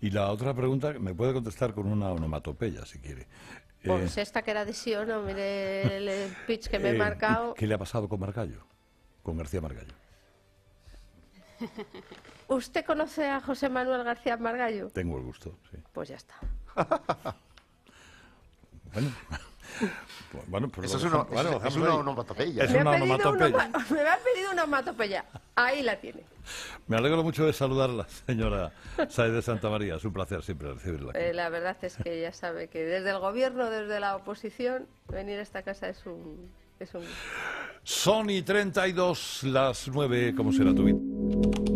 Y la otra pregunta, me puede contestar con una onomatopeya, si quiere. Pues esta que era de o no, mire el, pitch que me he eh, marcado. ¿Qué le ha pasado con Margallo? Con García Margallo. ¿Usted conoce a José Manuel García Margallo? Tengo el gusto, sí. Pues ya está. bueno. pues Eso es una, onomatopeya. Es una onomatopeya. Me ha pedido una onomatopeya. Ahí la tiene. Me alegro mucho de saludarla, señora Saez de Santa María. Es un placer siempre recibirla. Eh, la verdad es que ya sabe que desde el gobierno, desde la oposición, venir a esta casa es un... Es un... Sony 32, las 9, ¿cómo será tu vida?